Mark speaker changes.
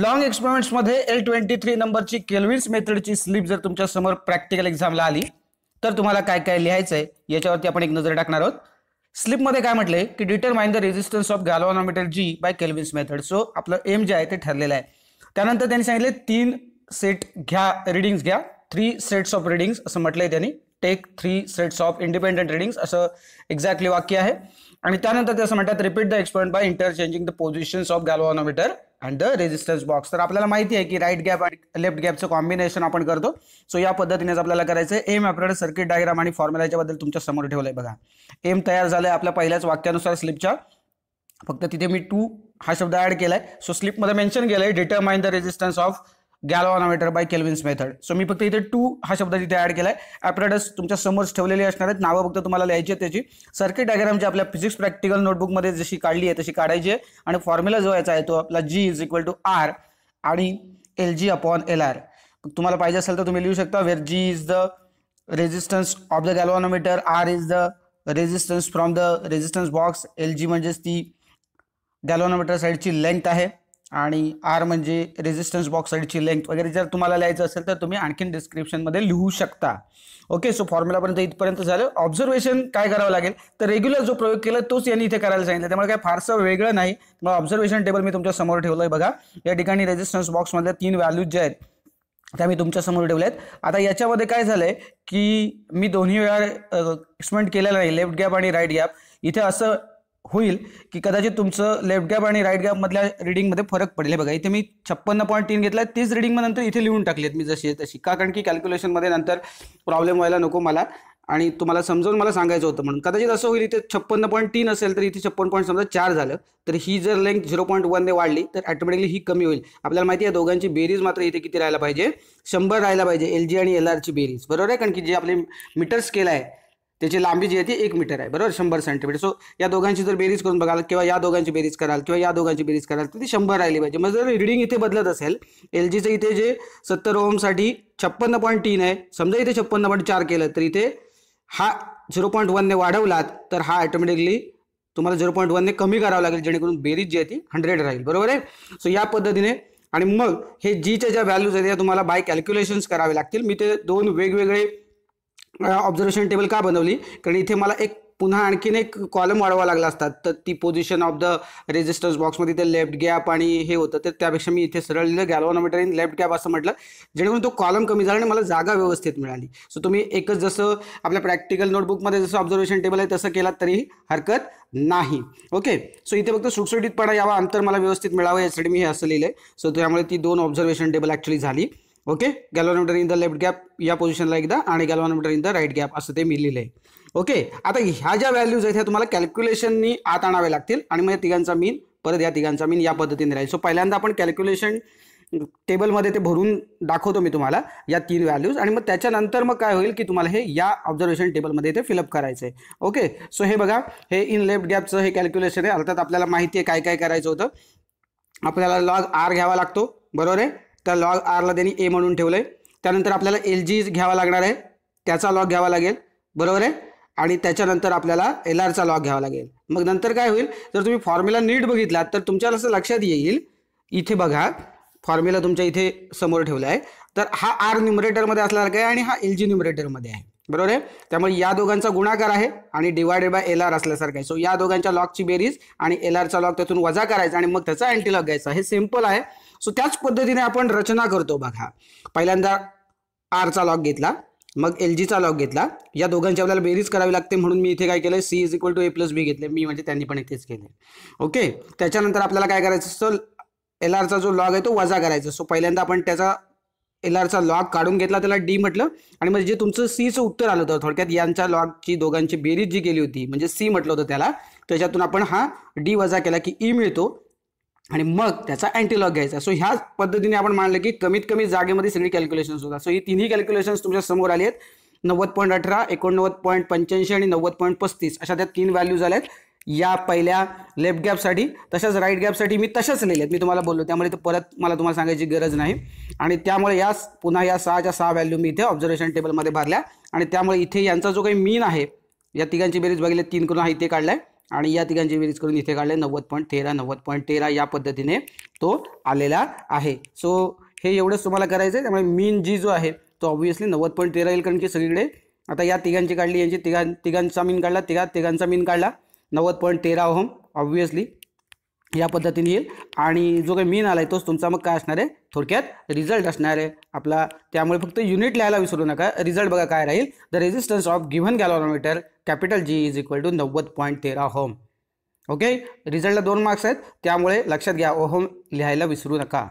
Speaker 1: long एक्सपेरिमेंट्समध्ये L twenty three नंबरची Kelvin's मेथडची स्लिप जर तुमच्या समोर प्रॅक्टिकल एक्झामला आली तर तुम्हाला काय काय लिहायचं आहे याच्यावरती आपण एक नजर टाकणार आहोत स्लिपमध्ये काय म्हटलंय की determine the resistance of galvanometer G by Kelvin's method so आपलं एम जे आहे ते ठरलेलं आहे त्यानंतर त्यांनी सांगितले तीन सेट घ्या रीडिंग्स घ्या थ्री सेट्स ऑफ रिडिंग्स असं म्हटलंय त्यांनी take three sets of independent readings असं एक्झॅक्टली वाक्य आहे आणि त्यानंतर ते असं म्हणतात repeat the expert by interchanging the positions of galvanometer and the resistance box तर आपल्याला माहिती आहे की राईट गॅप आणि लेफ्ट गॅपचं कॉम्बिनेशन आपण करतो सो या पद्धतीनेच आपल्याला करायचं आहे एम आपल्याकडे सर्किट डायग्राम आणि फॉर्म्युलाच्या बद्दल तुमच्या समोर ठेवलंय बघा एम तयार झालंय आपल्या पहिल्याच वाक्यानुसार स्लिपच्या फक्त तिथे मी टू हा शब्द ऍड केलाय सो सो स्लिपमध्ये मेन्शन केलंय आहे determine the resistance of galvanometer by Kelvin's method so मी फक्त इथे टू हा शब्द तिथे ऍड आहे ॲपरेटस तुमच्या समोर ठेवलेले असणार आहेत नावं फक्त तुम्हाला लिहायची आहेत त्याची सर्किट डायग्राम जी आपल्या फिजिक्स प्रॅक्टिकल नोटबुकमध्ये जशी काढली आहे तशी काढायची आहे आणि फॉर्म्युला जो याचा आहे तो आपला G is equal to R आणि L G upon L R तुम्हाला पाहिजे असेल तर तुम्ही लिहू शकता where G is the resistance of the galvanometer R is the resistance from the resistance box L G म्हणजेच ती गॅलोनोमीटर साईडची लेंथ आहे आणि आर म्हणजे रेझिस्टन्स बॉक्ससाठीची लेंथ वगैरे जर तुम्हाला लिहायचं असेल तर तुम्ही आणखीन डिस्क्रिप्शनमध्ये लिहू शकता ओके सो फॉर्म्युलापर्यंत इथपर्यंत झालं ऑब्झर्वेशन काय करावं लागेल तर रेग्युलर जो प्रयोग केला तोच यांनी इथे करायला सांगितलं त्यामुळे काय फारसं वेगळं नाही मग ऑब्झर्वेशन टेबल मी तुमच्या समोर ठेवलं आहे बघा या ठिकाणी बॉक्स बॉक्समधल्या तीन व्हॅल्यूज ज्या आहेत त्या मी तुमच्यासमोर ठेवल्या आहेत आता याच्यामध्ये काय झालंय की मी दोन्ही वेळा एक्सपेरिमेंट केलेला नाही लेफ्ट गॅप आणि राईट गॅप इथे असं होईल की कदाचित तुमचं लेफ्ट गॅप आणि राईट गॅपमधल्या रिडिंगमध्ये फरक पडेल हे बघा इथे मी छप्पन्न पॉईंट तीन घेतला तीच रिडिंग नंतर इथे लिहून टाकली आहेत मी जशी तशी का कारण की कॅल्क्युलेशनमध्ये नंतर प्रॉब्लेम व्हायला नको मला आणि तुम्हाला समजून मला सांगायचं होतं म्हणून कदाचित असं होईल इथे छप्पन्न पॉईंट तीन असेल तर इथे छप्पन पॉईंट समजा चार झालं तर ही जर लेंथ झिरो पॉईंट वनने वाढली तर ऑटोमॅटिकली ही कमी होईल आपल्याला माहिती आहे दोघांची बेरीज मात्र इथे किती राहायला पाहिजे शंभर राहायला पाहिजे एल जी आणि एल आरची बेरीज बरोबर आहे कारण की जे आपले मीटर स्केल आहे त्याची लांबी जी आहे ती एक मीटर आहे बरोबर शंभर सेंटीमीटर सो या दोघांची जर बेरीज करून बघाल किंवा या दोघांची बेरीज कराल किंवा या दोघांची बेरीज कराल तर ती शंभर राहिली पाहिजे मग जर रिडिंग इथे बदलत असेल एल जीचं इथे जे सत्तर ओमसाठी छप्पन्न पॉईंट तीन आहे समजा इथे छप्पन्न पॉईंट चार केलं तर इथे हा झिरो पॉईंट वनने वाढवलात तर हा ऑटोमॅटिकली तुम्हाला झिरो पॉईंट वनने कमी करावं लागेल जेणेकरून बेरीज जी आहे ती हंड्रेड राहील बरोबर आहे सो या पद्धतीने आणि मग हे जीच्या ज्या व्हॅल्यूज आहेत त्या तुम्हाला बाय कॅल्क्युलेशन्स करावे लागतील मी ते दोन वेगवेगळे ऑब्झर्वेशन टेबल का बनवली कारण इथे मला एक पुन्हा आणखीन एक कॉलम वाढवा लागला असतात तर ती पोझिशन ऑफ द रेजिस्टन्स बॉक्समध्ये ते लेफ्ट गॅप आणि हे होतं तर त्यापेक्षा मी इथे सरळ लिहिलं गॅलवानोमीटर इन लेफ्ट गॅप असं म्हटलं जेणेकरून तो कॉलम कमी झाला आणि मला जागा व्यवस्थित मिळाली सो तुम्ही एकच जसं आपल्या प्रॅक्टिकल नोटबुकमध्ये जसं ऑब्झर्वेशन टेबल आहे तसं केला तरी हरकत नाही ओके सो इथे फक्त सुटसुटीतपणा यावा अंतर मला व्यवस्थित मिळावं यासाठी मी हे असं लिहिलं सो त्यामुळे ती दोन ऑब्झर्वेशन टेबल ॲक्च्युली झाली okay galvanometer in the left gap या पोझिशनला एकदा आणि galvanometer in the right gap असं ते मी लिहिलंय आहे ओके आता ह्या ज्या व्हॅल्यूज आहेत ह्या तुम्हाला कॅल्क्युलेशननी आत आणाव्या लागतील आणि मग तिघांचा मीन परत या तिघांचा मीन या पद्धतीने राहील सो पहिल्यांदा आपण कॅल्क्युलेशन टेबलमध्ये ते भरून दाखवतो मी तुम्हाला या तीन व्हॅल्यूज आणि मग त्याच्यानंतर मग काय होईल की तुम्हाला हे या ऑब्झर्वेशन टेबलमध्ये ते फिलअप करायचं आहे ओके सो हे बघा हे इन लेफ्ट गॅपचं हे कॅल्क्युलेशन आहे अर्थात आपल्याला माहिती आहे काय काय करायचं होतं आपल्याला लॉग आर घ्यावा लागतो बरोबर आहे त्या लॉग आरला त्यांनी ए म्हणून ठेवलं आहे त्यानंतर आपल्याला एल जी घ्यावा लागणार आहे त्याचा लॉग घ्यावा लागेल बरोबर आहे आणि त्याच्यानंतर आपल्याला एल आरचा लॉग घ्यावा लागेल मग नंतर काय होईल जर तुम्ही फॉर्म्युला नीट बघितलात तर तुमच्याला असं लक्षात येईल इथे बघा फॉर्म्युला तुमच्या इथे समोर ठेवला आहे तर हा आर न्युमरेटरमध्ये असल्यासारखा आहे आणि हा एल जी न्युमरेटरमध्ये आहे बरोबर आहे त्यामुळे या दोघांचा गुणाकार आहे आणि डिवायडेड बाय एल आर असल्यासारखा आहे सो या दोघांच्या लॉकची बेरीज आणि एल आरचा लॉक त्यातून वजा करायचा आणि मग त्याचा अँटी लॉक घ्यायचा हे सिम्पल आहे सो त्याच पद्धतीने आपण रचना करतो बघा पहिल्यांदा आरचा लॉग घेतला मग एल जीचा लॉग घेतला या दोघांची आपल्याला बेरीज करावी लागते म्हणून मी इथे काय केलं C is equal to A plus B घेतले मी म्हणजे त्यांनी पण इथेच केले ओके त्याच्यानंतर आपल्याला काय करायचं असतं एल आरचा जो लॉग आहे तो वजा करायचा सो पहिल्यांदा आपण त्याचा एल आरचा लॉग काढून घेतला त्याला डी म्हटलं आणि म्हणजे जे तुमचं सीचं उत्तर आलं होतं थोडक्यात यांच्या लॉगची दोघांची बेरीज जी केली होती म्हणजे सी म्हटलं होतं त्याला त्याच्यातून आपण हा डी वजा केला की ई e मिळतो आणि मग त्याचा अँटीलॉग घ्यायचा सो ह्या पद्धतीने आपण मानलं की कमीत कमी जागेमध्ये सगळी कॅल्क्युलेशन्स होतात सो ही तिन्ही कॅल्क्युलेशन्स तुमच्या समोर आले आहेत नव्वद पॉईंट अठरा एकोणनव्वद पॉईंट पंच्याऐंशी आणि नव्वद पॉईंट पस्तीस अशा त्या तीन व्हॅल्यूज आल्या आहेत या पहिल्या लेफ्ट गॅपसाठी तशाच राईट गॅपसाठी मी तशाच आहेत मी तुम्हाला बोललो त्यामुळे ते परत मला तुम्हाला सांगायची गरज नाही आणि त्यामुळे या पुन्हा या सहाच्या सहा व्हॅल्यू मी इथे ऑब्झर्वेशन टेबलमध्ये भरल्या आणि त्यामुळे इथे यांचा जो काही मीन आहे या तिघांची बेरीज बघितले तीन करून हा इथे काढला आहे आणि या तिघांची बेरीज करून इथे काढले नव्वद पॉईंट तेरा नव्वद पॉईंट तेरा या पद्धतीने तो आलेला आहे सो हे एवढंच तुम्हाला करायचं आहे त्यामुळे मीन जी जो आहे तो ऑब्व्हियसली नव्वद पॉईंट तेरा येईल कारण की सगळीकडे आता या तिघांची काढली यांची तिघां तिघांचा मीन काढला तिघा तिघांचा मीन काढला नव्वद पॉईंट तेरा ओहम ऑब्व्हियसली या पद्धतीने येईल आणि जो काही मीन आला आहे तोच तुमचा मग काय असणार आहे थोडक्यात रिझल्ट असणार आहे आपला त्यामुळे फक्त युनिट लिहायला विसरू नका रिझल्ट बघा काय राहील the resistance of given galvanometer capital G is equal to नव्वद पॉईंट तेरा होम ओके रिझल्टला दोन मार्क्स आहेत त्यामुळे लक्षात घ्या ओहोम लिहायला विसरू नका